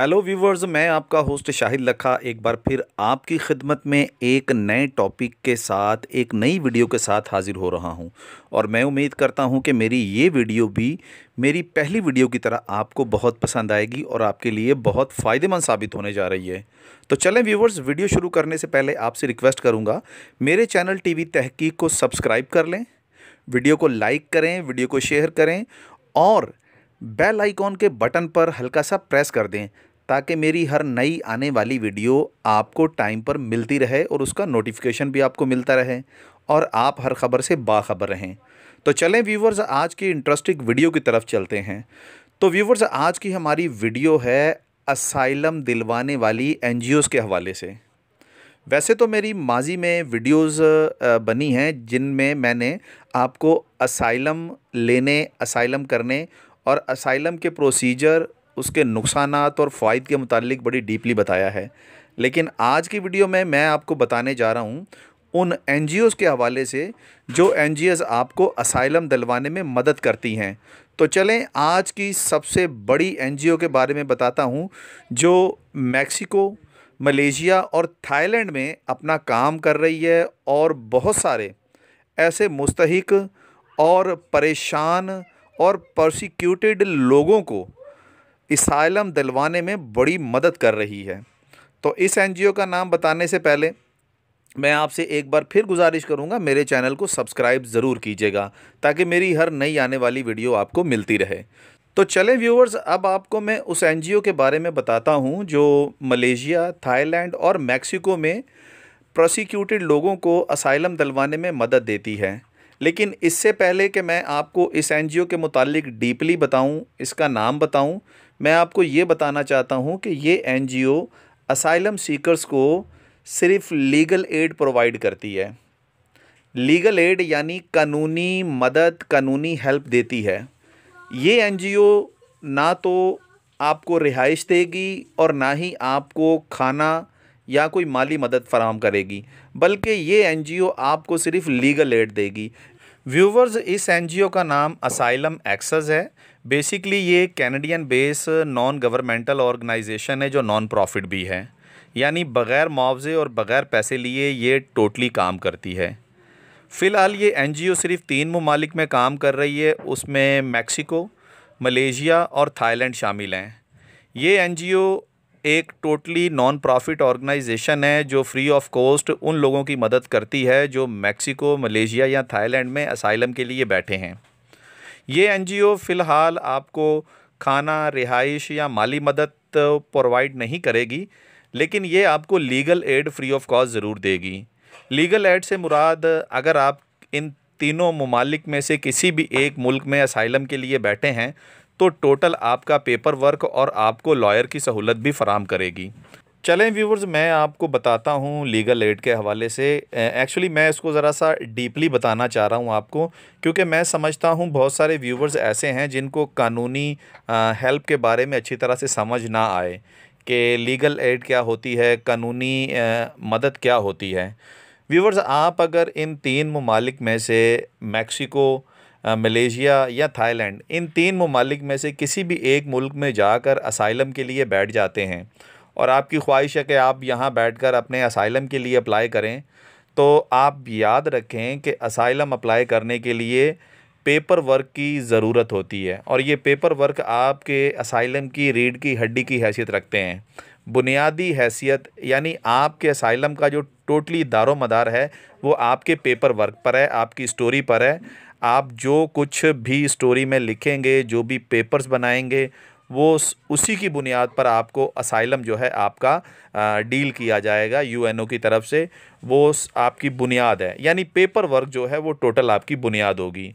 hello viewers मैं आपका host Shahid लखा एक बार फिर आपकी खिदमत में एक नए टॉपिक के साथ एक नई वीडियो के साथ हाज़िर हो रहा हूं और मैं उम्मीद करता हूं कि मेरी ये वीडियो भी मेरी पहली वीडियो की तरह आपको बहुत पसंद आएगी और आपके लिए बहुत फ़ायदेमंद साबित होने जा रही है तो चलें व्यूवर्स वीडियो शुरू करने से पहले आपसे रिक्वेस्ट करूँगा मेरे चैनल टी तहकीक को सब्सक्राइब कर लें वीडियो को लाइक करें वीडियो को शेयर करें और बेल आइकॉन के बटन पर हल्का सा प्रेस कर दें ताकि मेरी हर नई आने वाली वीडियो आपको टाइम पर मिलती रहे और उसका नोटिफिकेशन भी आपको मिलता रहे और आप हर खबर से बाखबर रहें तो चलें व्यूवर्स आज की इंटरेस्टिंग वीडियो की तरफ चलते हैं तो व्यूवर्स आज की हमारी वीडियो है असाइलम दिलवाने वाली एन के हवाले से वैसे तो मेरी माजी में वीडियोस बनी हैं जिनमें मैंने आपको असाइलम लेने असाइलम करने और असाइलम के प्रोसीजर उसके नुकसान और फ़ायद के मतलब बड़ी डीपली बताया है लेकिन आज की वीडियो में मैं आपको बताने जा रहा हूँ उन एन के हवाले से जो एन आपको असाइलम दिलवाने में मदद करती हैं तो चलें आज की सबसे बड़ी एन के बारे में बताता हूँ जो मैक्सिको मलेशिया और थाईलैंड में अपना काम कर रही है और बहुत सारे ऐसे मुस्तक और परेशान और प्रोसिक्यूटेड लोगों को इसाइलम दिलवाने में बड़ी मदद कर रही है तो इस एनजीओ का नाम बताने से पहले मैं आपसे एक बार फिर गुजारिश करूंगा मेरे चैनल को सब्सक्राइब ज़रूर कीजिएगा ताकि मेरी हर नई आने वाली वीडियो आपको मिलती रहे तो चले व्यूवर्स अब आपको मैं उस एनजीओ के बारे में बताता हूं जो मलेशिया थाईलैंड और मैक्सिको में प्रोसिक्यूटेड लोगों को असाइलम दिलवाने में मदद देती है लेकिन इससे पहले कि मैं आपको इस एन के मुतालिक डीपली बताऊँ इसका नाम बताऊँ मैं आपको ये बताना चाहता हूँ कि ये एन जी असाइलम सीकर्स को सिर्फ लीगल एड प्रोवाइड करती है लीगल एड यानी कानूनी मदद कानूनी हेल्प देती है ये एन ना तो आपको रिहाइश देगी और ना ही आपको खाना या कोई माली मदद फराम करेगी बल्कि ये ओ आपको सिर्फ लीगल एड देगी व्यूवर्स इस ओ का नाम असाइलम एक्सेस है बेसिकली ये Canadian base non governmental organisation है जो नॉन प्रॉफिट भी है यानी बग़ैर मुआवजे और बग़ैर पैसे लिए ये टोटली काम करती है फ़िलहाल ये एन जी ओ सिर्फ तीन ममालिक में काम कर रही है उसमें मैक्सिको मलेशिया और थाईलैंड शामिल हैं ये एन जी ओ एक टोटली नॉन प्रॉफिट ऑर्गेनाइजेशन है जो फ्री ऑफ कॉस्ट उन लोगों की मदद करती है जो मेक्सिको मलेशिया या थाईलैंड में असाइलम के लिए बैठे हैं ये एन फ़िलहाल आपको खाना रिहाइश या माली मदद प्रोवाइड तो नहीं करेगी लेकिन ये आपको legal aid free of cost ज़रूर देगी लीगल एड से मुराद अगर आप इन तीनों ममालिक में से किसी भी एक मुल्क में असाइलम के लिए बैठे हैं तो टोटल आपका पेपर वर्क और आपको लॉयर की सहूलत भी फराम करेगी चलें व्यूवर्स मैं आपको बताता हूँ लीगल एड के हवाले से एक्चुअली मैं इसको ज़रा सा डीपली बताना चाह रहा हूँ आपको क्योंकि मैं समझता हूँ बहुत सारे व्यूवर्स ऐसे हैं जिनको कानूनी हेल्प के बारे में अच्छी तरह से समझ ना आए कि लीगल एड क्या होती है कानूनी मदद क्या होती है व्यूवर्स आप अगर इन तीन ममालिक में से मैक्सिको मलेशिया या थाईलैंड इन तीन ममालिक में से किसी भी एक मुल्क में जाकर असाइलम के लिए बैठ जाते हैं और आपकी ख्वाहिश है कि आप यहाँ बैठ कर अपने असाइलम के लिए अप्लाई करें तो आप याद रखें कि असाइलम अप्लाई करने के लिए पेपर वर्क की ज़रूरत होती है और ये पेपर वर्क आपके असाइलम की रीढ़ की हड्डी की हैसियत रखते हैं बुनियादी हैसियत यानी आपके असाइलम का जो टोटली दारो मदार है वो आपके पेपर वर्क पर है आपकी स्टोरी पर है आप जो कुछ भी स्टोरी में लिखेंगे जो भी पेपर्स बनाएंगे वो उसी की बुनियाद पर आपको असाइलम जो है आपका आ, डील किया जाएगा यूएनओ की तरफ से वो आपकी बुनियाद है यानी पेपर वर्क जो है वो टोटल आपकी बुनियाद होगी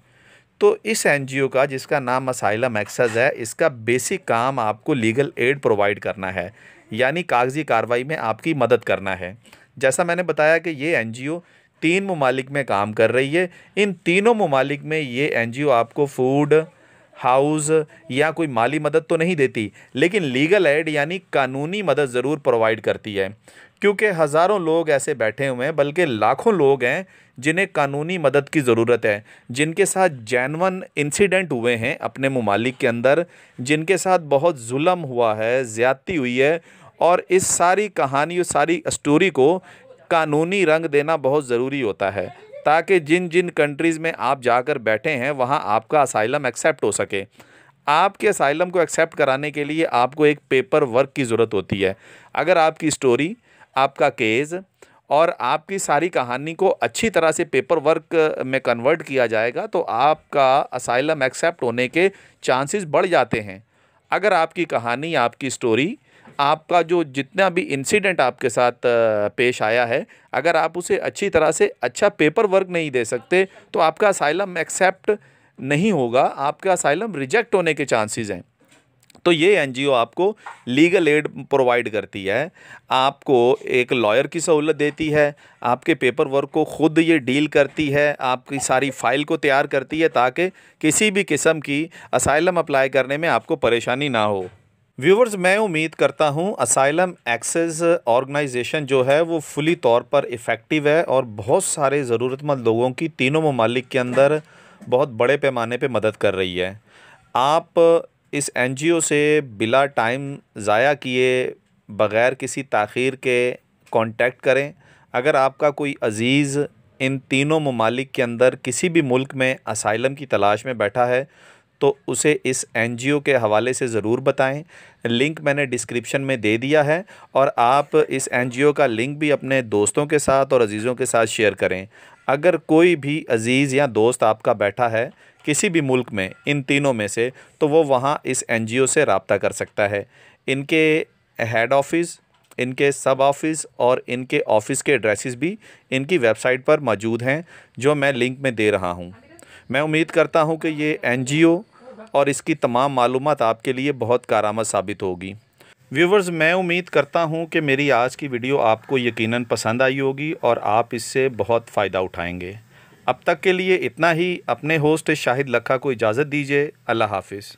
तो इस एनजीओ का जिसका नाम असाइलम एक्सेस है इसका बेसिक काम आपको लीगल एड प्रोवाइड करना है यानी कागजी कार्रवाई में आपकी मदद करना है जैसा मैंने बताया कि ये एनजीओ तीन ममालिक में काम कर रही है इन तीनों ममालिक में ये एनजीओ आपको फूड हाउस या कोई माली मदद तो नहीं देती लेकिन लीगल एड यानी कानूनी मदद ज़रूर प्रोवाइड करती है क्योंकि हज़ारों लोग ऐसे बैठे हुए हैं बल्कि लाखों लोग हैं जिन्हें कानूनी मदद की ज़रूरत है जिनके साथ जैनवन इंसिडेंट हुए हैं अपने ममालिक के अंदर जिनके साथ बहुत जुल्म हुआ है ज़्यादती हुई है और इस सारी कहानी सारी स्टोरी को कानूनी रंग देना बहुत ज़रूरी होता है ताकि जिन जिन कंट्रीज़ में आप जाकर बैठे हैं वहाँ आपका असाइलम एक्सेप्ट हो सके आपके असाइलम को एक्सेप्ट कराने के लिए आपको एक पेपर वर्क की ज़रूरत होती है अगर आपकी स्टोरी आपका केस और आपकी सारी कहानी को अच्छी तरह से पेपर वर्क में कन्वर्ट किया जाएगा तो आपका असाइलम एक्सेप्ट होने के चांसेस बढ़ जाते हैं अगर आपकी कहानी आपकी स्टोरी आपका जो जितना भी इंसिडेंट आपके साथ पेश आया है अगर आप उसे अच्छी तरह से अच्छा पेपर वर्क नहीं दे सकते तो आपका असाइलम एक्सेप्ट नहीं होगा आपका असाइलम रिजेक्ट होने के चांसेस हैं तो ये एनजीओ आपको लीगल एड प्रोवाइड करती है आपको एक लॉयर की सहूलत देती है आपके पेपर वर्क को ख़ुद ये डील करती है आपकी सारी फाइल को तैयार करती है ताकि किसी भी किस्म की असाइलम अप्लाई करने में आपको परेशानी ना हो व्यूवर्स मैं उम्मीद करता हूँ असाइलम एक्सेस ऑर्गेनाइजेशन जो है वो फुली तौर पर इफ़ेक्टिव है और बहुत सारे ज़रूरतमंद लोगों की तीनों ममालिक के अंदर बहुत बड़े पैमाने पे मदद कर रही है आप इस एन से बिला टाइम ज़ाया किए बग़ैर किसी तख़िर के कांटेक्ट करें अगर आपका कोई अज़ीज़ इन तीनों ममालिक के अंदर किसी भी मुल्क में असाइलम की तलाश में बैठा है तो उसे इस एनजीओ के हवाले से ज़रूर बताएं लिंक मैंने डिस्क्रिप्शन में दे दिया है और आप इस एनजीओ का लिंक भी अपने दोस्तों के साथ और अजीज़ों के साथ शेयर करें अगर कोई भी अज़ीज़ या दोस्त आपका बैठा है किसी भी मुल्क में इन तीनों में से तो वो वहाँ इस एन से रबता कर सकता है इनके हेड ऑफिस इनके सब ऑफिस और इनके ऑफिस के एड्रेसेस भी इनकी वेबसाइट पर मौजूद हैं जो मैं लिंक में दे रहा हूँ मैं उम्मीद करता हूँ कि ये एनजीओ और इसकी तमाम मालूम आपके लिए बहुत कारामद साबित होगी व्यूवर्स मैं उम्मीद करता हूं कि मेरी आज की वीडियो आपको यकीनन पसंद आई होगी और आप इससे बहुत फ़ायदा उठाएंगे अब तक के लिए इतना ही अपने होस्ट शाहिद लखा को इजाज़त दीजिए अल्लाह हाफिज़